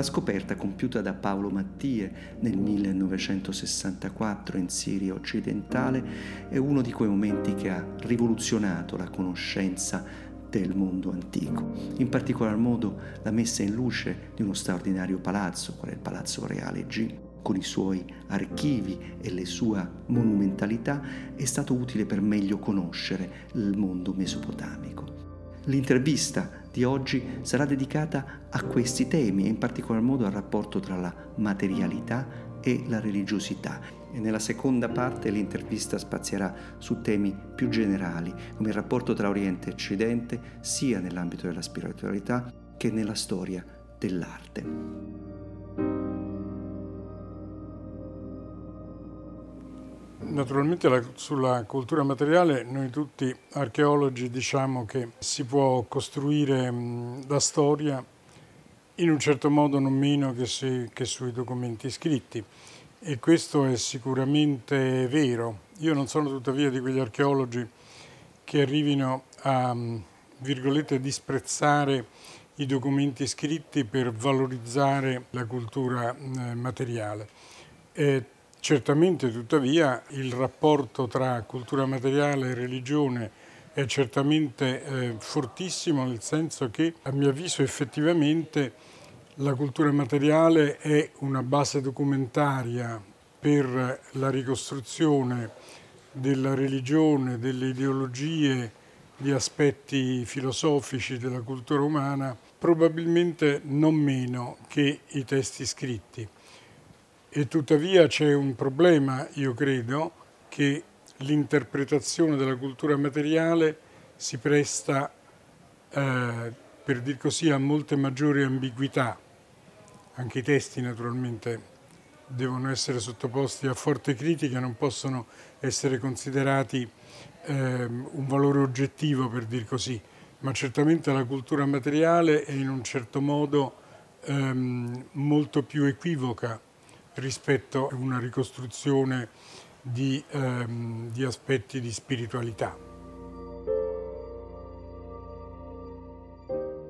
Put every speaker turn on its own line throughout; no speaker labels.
La scoperta compiuta da Paolo Mattie nel 1964 in Siria occidentale è uno di quei momenti che ha rivoluzionato la conoscenza del mondo antico, in particolar modo la messa in luce di uno straordinario palazzo, qual è il Palazzo Reale G, con i suoi archivi e le sua monumentalità, è stato utile per meglio conoscere il mondo mesopotamico. L'intervista di oggi sarà dedicata a questi temi e in particolar modo al rapporto tra la materialità e la religiosità. E nella seconda parte l'intervista spazierà su temi più generali, come il rapporto tra Oriente e Occidente, sia nell'ambito della spiritualità che nella storia dell'arte. Naturalmente la, sulla cultura materiale noi tutti archeologi diciamo che si può costruire mh, la storia in un certo modo non meno che, si, che sui documenti scritti e questo è sicuramente vero. Io non sono tuttavia di quegli archeologi che arrivino a virgolette disprezzare i documenti scritti per valorizzare la cultura eh, materiale. Eh, Certamente, tuttavia, il rapporto tra cultura materiale e religione è certamente eh, fortissimo nel senso che, a mio avviso, effettivamente la cultura materiale è una base documentaria per la ricostruzione della religione, delle ideologie, di aspetti filosofici della cultura umana, probabilmente non meno che i testi scritti. E tuttavia c'è un problema, io credo, che l'interpretazione della cultura materiale si presta, eh, per dir così, a molte maggiori ambiguità. Anche i testi naturalmente devono essere sottoposti a forte critica, non possono essere considerati eh, un valore oggettivo, per dir così, ma certamente la cultura materiale è in un certo modo ehm, molto più equivoca rispetto a una ricostruzione di, ehm, di aspetti di spiritualità.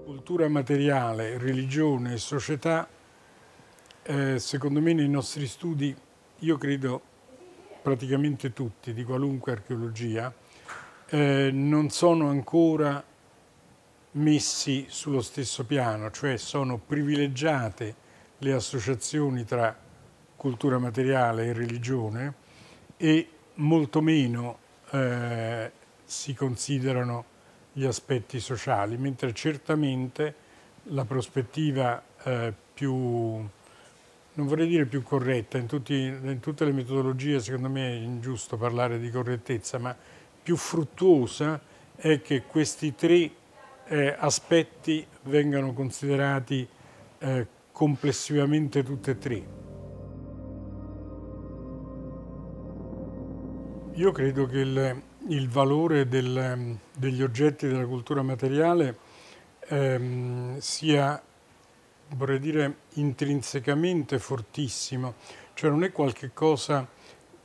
Cultura materiale, religione e società, eh, secondo me nei nostri studi, io credo praticamente tutti, di qualunque archeologia, eh, non sono ancora messi sullo stesso piano, cioè sono privilegiate le associazioni tra cultura materiale e religione e molto meno eh, si considerano gli aspetti sociali, mentre certamente la prospettiva eh, più, non vorrei dire più corretta, in, tutti, in tutte le metodologie secondo me è ingiusto parlare di correttezza, ma più fruttuosa è che questi tre eh, aspetti vengano considerati eh, complessivamente tutti e tre. Io credo che il, il valore del, degli oggetti della cultura materiale ehm, sia, vorrei dire, intrinsecamente fortissimo, cioè non è qualche cosa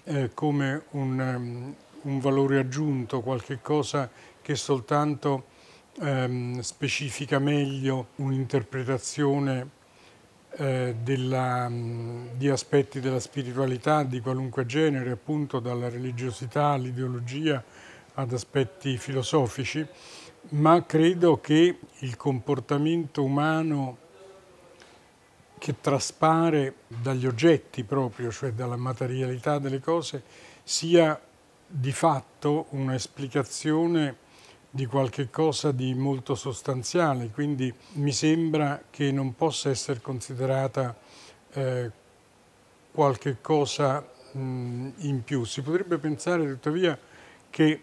eh, come un, ehm, un, valore aggiunto, qualche cosa che soltanto ehm, specifica meglio un'interpretazione eh, della, mm, di aspetti della spiritualità di qualunque genere, appunto dalla religiosità all'ideologia ad aspetti filosofici, ma credo che il comportamento umano che traspare dagli oggetti proprio, cioè dalla materialità delle cose, sia di fatto un'esplicazione di qualche cosa di molto sostanziale, quindi mi sembra che non possa essere considerata eh, qualche cosa mh, in più. Si potrebbe pensare tuttavia che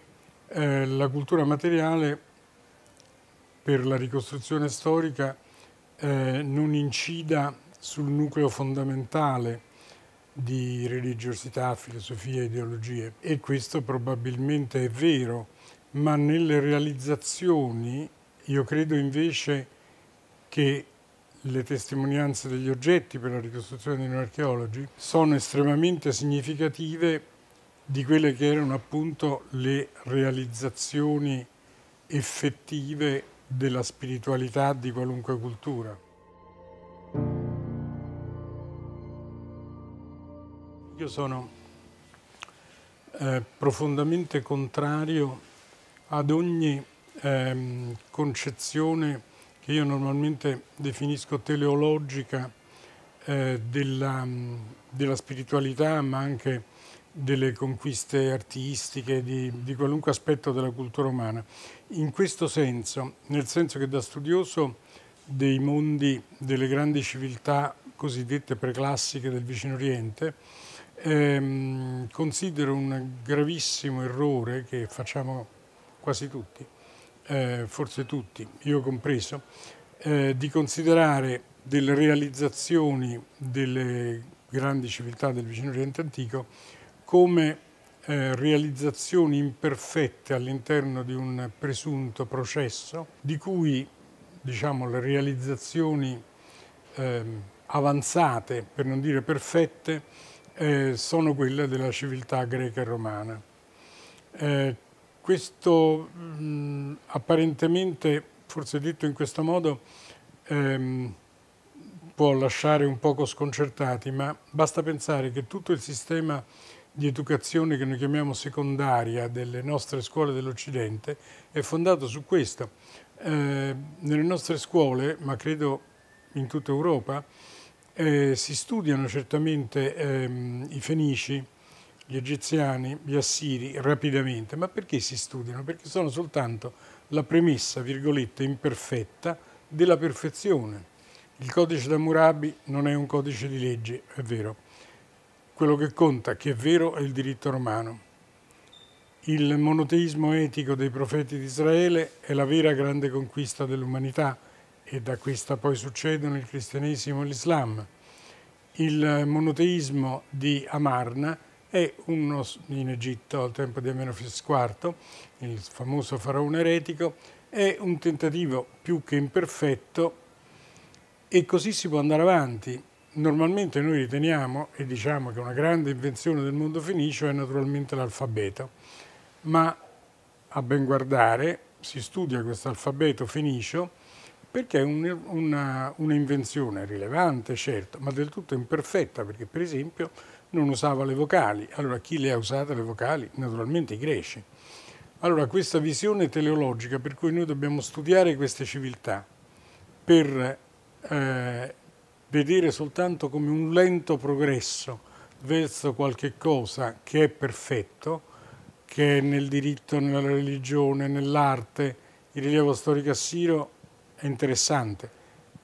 eh, la cultura materiale per la ricostruzione storica eh, non incida sul nucleo fondamentale di religiosità, filosofia, ideologie e questo probabilmente è vero ma nelle realizzazioni io credo invece che le testimonianze degli oggetti per la ricostruzione di noi archeologi sono estremamente significative di quelle che erano appunto le realizzazioni effettive della spiritualità di qualunque cultura. Io sono eh, profondamente contrario ad ogni ehm, concezione che io normalmente definisco teleologica eh, della, della, spiritualità, ma anche delle conquiste artistiche, di, di, qualunque aspetto della cultura umana. In questo senso, nel senso che da studioso dei mondi delle grandi civiltà cosiddette preclassiche del Vicino Oriente, ehm, considero un gravissimo errore che facciamo quasi tutti, eh, forse tutti, io compreso, eh, di considerare delle realizzazioni delle grandi civiltà del vicino Oriente antico come eh, realizzazioni imperfette all'interno di un presunto processo di cui diciamo, le realizzazioni eh, avanzate, per non dire perfette, eh, sono quelle della civiltà greca e romana. Eh, questo mh, mm, apparentemente, forse detto in questo modo, ehm, può lasciare un poco sconcertati, ma basta pensare che tutto il sistema di educazione che noi chiamiamo secondaria delle nostre scuole dell'Occidente è fondato su questo. Eh, nelle nostre scuole, ma credo in tutta Europa, eh, si studiano certamente ehm, i fenici, gli egiziani, gli assiri rapidamente, ma perché si studiano? Perché sono soltanto la premessa, virgoletta, imperfetta della perfezione. Il codice d'Amurabi non è un codice di legge, è vero. Quello che conta, che è vero, è il diritto romano. Il monoteismo etico dei profeti di Israele è la vera grande conquista dell'umanità e da questa poi succedono il cristianesimo e l'islam. Il monoteismo di Amarna è e uno in Egitto al tempo di Amenofis IV, il famoso faraone eretico, è un tentativo più che imperfetto e così si può andare avanti. Normalmente noi riteniamo e diciamo che una grande invenzione del mondo fenicio è naturalmente l'alfabeto, ma a ben guardare si studia questo alfabeto fenicio perché è un'invenzione un, rilevante, certo, ma del tutto imperfetta, perché per esempio non usava le vocali. Allora chi le ha usate le vocali? Naturalmente i greci. Allora questa visione teleologica per cui noi dobbiamo studiare queste civiltà per eh, vedere soltanto come un lento progresso verso qualche cosa che è perfetto, che è nel diritto, nella religione, nell'arte, il rilievo storico assiro è interessante,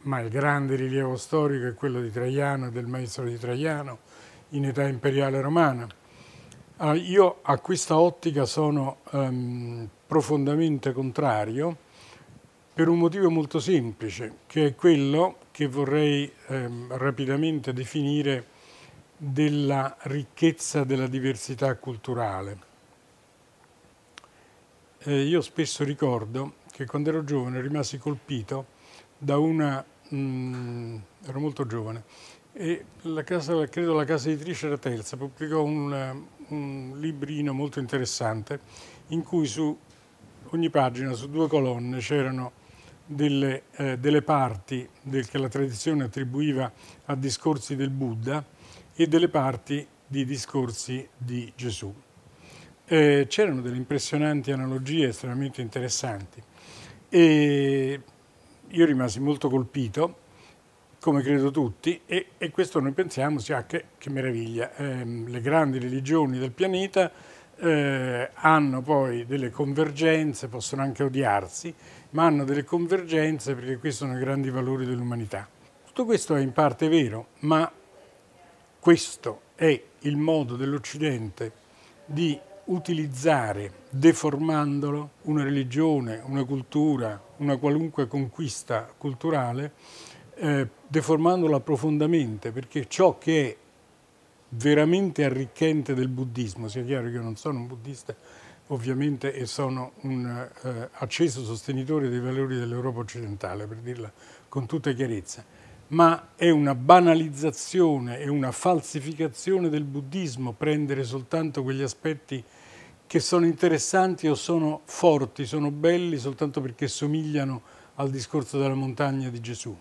ma il grande rilievo storico è quello di Traiano e del maestro di Traiano, in età imperiale romana. Ah, io a questa ottica sono ehm, profondamente contrario per un motivo molto semplice, che è quello che vorrei ehm, rapidamente definire della ricchezza della diversità culturale. Eh, io spesso ricordo che quando ero giovane rimasi colpito da una, mh, mm, ero molto giovane, e la casa, credo la casa editrice era terza, pubblicò una, un librino molto interessante in cui su ogni pagina, su due colonne, c'erano delle, eh, delle, parti del, che la tradizione attribuiva a discorsi del Buddha e delle parti di discorsi di Gesù. Eh, c'erano delle impressionanti analogie estremamente interessanti e io rimasi molto colpito come credo tutti, e, e questo noi pensiamo sia che, che meraviglia. Eh, le grandi religioni del pianeta eh, hanno poi delle convergenze, possono anche odiarsi, ma hanno delle convergenze perché questi sono i grandi valori dell'umanità. Tutto questo è in parte vero, ma questo è il modo dell'Occidente di utilizzare, deformandolo, una religione, una cultura, una qualunque conquista culturale eh, deformandola profondamente, perché ciò che è veramente arricchente del buddismo, sia chiaro che io non sono un buddista ovviamente e sono un eh, acceso sostenitore dei valori dell'Europa occidentale, per dirla con tutta chiarezza, ma è una banalizzazione, è una falsificazione del buddismo prendere soltanto quegli aspetti che sono interessanti o sono forti, sono belli soltanto perché somigliano al discorso della montagna di Gesù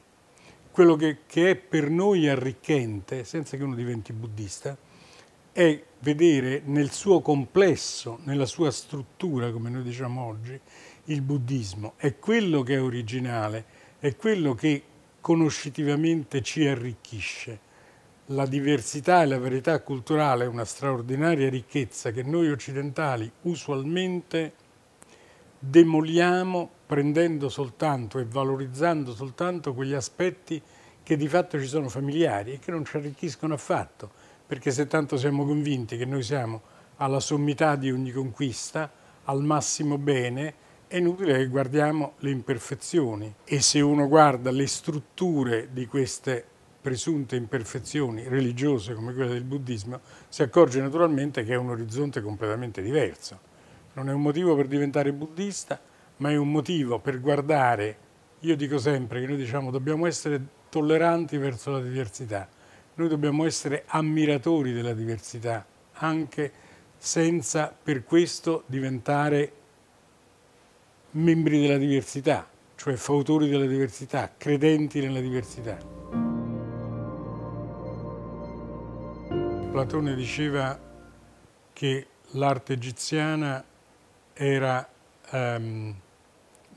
quello che, che è per noi arricchente, senza che uno diventi buddista, è vedere nel suo complesso, nella sua struttura, come noi diciamo oggi, il buddismo. È quello che è originale, è quello che conoscitivamente ci arricchisce. La diversità e la varietà culturale è una straordinaria ricchezza che noi occidentali usualmente demoliamo prendendo soltanto e valorizzando soltanto quegli aspetti che di fatto ci sono familiari e che non ci arricchiscono affatto, perché se tanto siamo convinti che noi siamo alla sommità di ogni conquista, al massimo bene, è inutile che guardiamo le imperfezioni e se uno guarda le strutture di queste presunte imperfezioni religiose come quella del buddismo, si accorge naturalmente che è un orizzonte completamente diverso. Non è un motivo per diventare buddista, ma è un motivo per guardare. Io dico sempre che noi diciamo dobbiamo essere tolleranti verso la diversità, noi dobbiamo essere ammiratori della diversità, anche senza per questo diventare membri della diversità, cioè fautori della diversità, credenti nella diversità. Platone diceva che l'arte egiziana era um,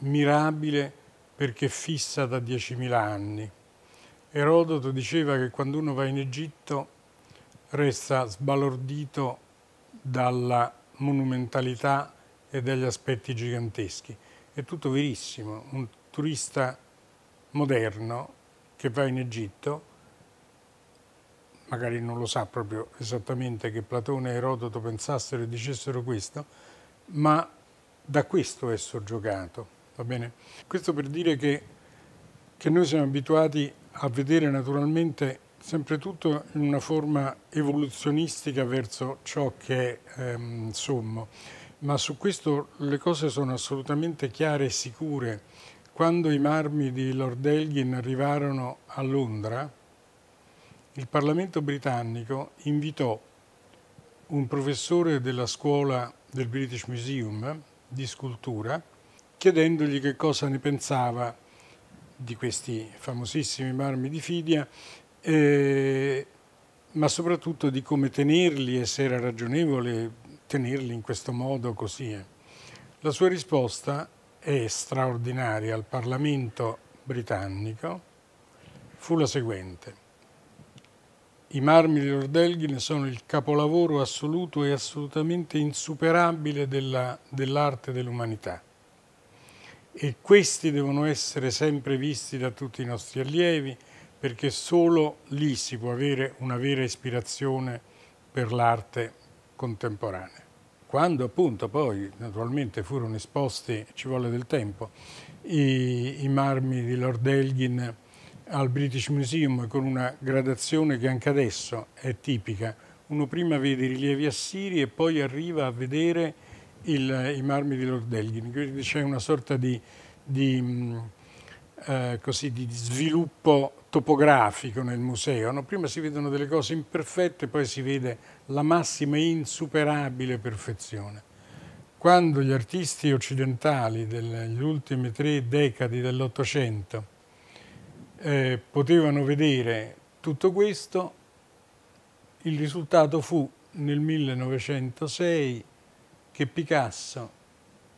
mirabile perché fissa da 10.000 anni. Erodoto diceva che quando uno va in Egitto resta sbalordito dalla monumentalità e dagli aspetti giganteschi. È tutto verissimo. Un turista moderno che va in Egitto magari non lo sa proprio esattamente che Platone e Erodoto pensassero e dicessero questo, ma da questo è soggiogato. Va bene? Questo per dire che, che noi siamo abituati a vedere naturalmente sempre tutto in una forma evoluzionistica verso ciò che è ehm, sommo, ma su questo le cose sono assolutamente chiare e sicure. Quando i marmi di Lord Elgin arrivarono a Londra, il Parlamento britannico invitò un professore della scuola del British Museum di scultura chiedendogli che cosa ne pensava di questi famosissimi marmi di Fidia, eh, ma soprattutto di come tenerli e se era ragionevole tenerli in questo modo così. Eh. La sua risposta è straordinaria al Parlamento britannico fu la seguente. I marmi di Lord Elgin sono il capolavoro assoluto e assolutamente insuperabile dell'arte dell'umanità e questi devono essere sempre visti da tutti i nostri allievi perché solo lì si può avere una vera ispirazione per l'arte contemporanea. Quando appunto poi naturalmente furono esposti, ci volle del tempo, i, i marmi di Lord Elgin al British Museum con una gradazione che anche adesso è tipica. Uno prima vede i rilievi assiri e poi arriva a vedere il, i marmi di Lord Elgin, quindi c'è una sorta di, di, eh, così, di sviluppo topografico nel museo. No? Prima si vedono delle cose imperfette, poi si vede la massima e insuperabile perfezione. Quando gli artisti occidentali delle ultime tre decadi dell'Ottocento eh, potevano vedere tutto questo, il risultato fu nel 1906 che Picasso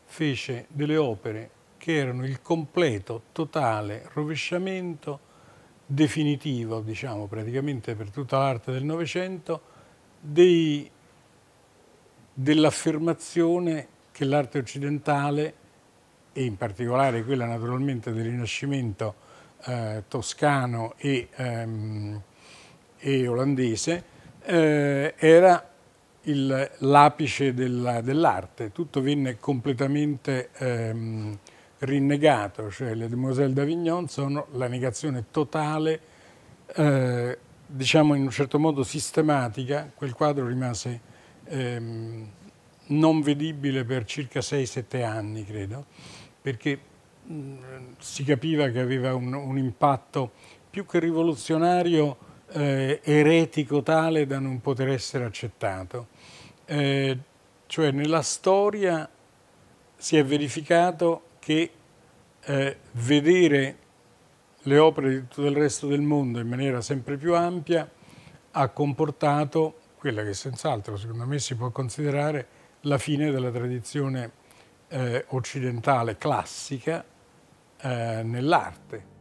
fece delle opere che erano il completo, totale rovesciamento definitivo, diciamo praticamente per tutta l'arte del Novecento, dell'affermazione che l'arte occidentale e in particolare quella naturalmente del Rinascimento eh, toscano e, ehm, e olandese, eh, era l'apice dell'arte, tutto venne completamente ehm, rinnegato, cioè le Demoiselle d'Avignon sono la negazione totale, eh, diciamo in un certo modo sistematica, quel quadro rimase ehm, non vedibile per circa 6-7 anni credo, perché mh, si capiva che aveva un, un impatto più che rivoluzionario eh, eretico tale da non poter essere accettato eh, cioè nella storia si è verificato che eh, vedere le opere di tutto il resto del mondo in maniera sempre più ampia ha comportato quella che senz'altro secondo me si può considerare la fine della tradizione eh, occidentale classica eh, nell'arte.